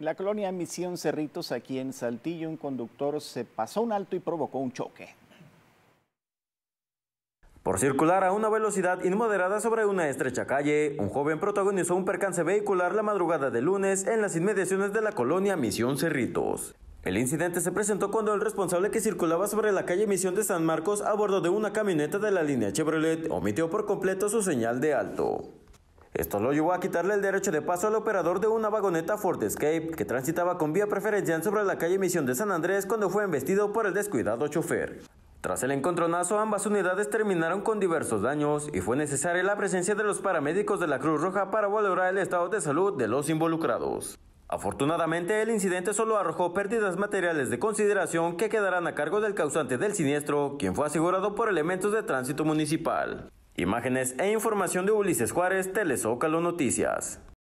la colonia Misión Cerritos, aquí en Saltillo, un conductor se pasó un alto y provocó un choque. Por circular a una velocidad inmoderada sobre una estrecha calle, un joven protagonizó un percance vehicular la madrugada de lunes en las inmediaciones de la colonia Misión Cerritos. El incidente se presentó cuando el responsable que circulaba sobre la calle Misión de San Marcos a bordo de una camioneta de la línea Chevrolet omitió por completo su señal de alto. Esto lo llevó a quitarle el derecho de paso al operador de una vagoneta Ford Escape que transitaba con vía preferencial sobre la calle Misión de San Andrés cuando fue embestido por el descuidado chofer. Tras el encontronazo, ambas unidades terminaron con diversos daños y fue necesaria la presencia de los paramédicos de la Cruz Roja para valorar el estado de salud de los involucrados. Afortunadamente, el incidente solo arrojó pérdidas materiales de consideración que quedarán a cargo del causante del siniestro, quien fue asegurado por elementos de tránsito municipal. Imágenes e información de Ulises Juárez, Telezócalo Noticias.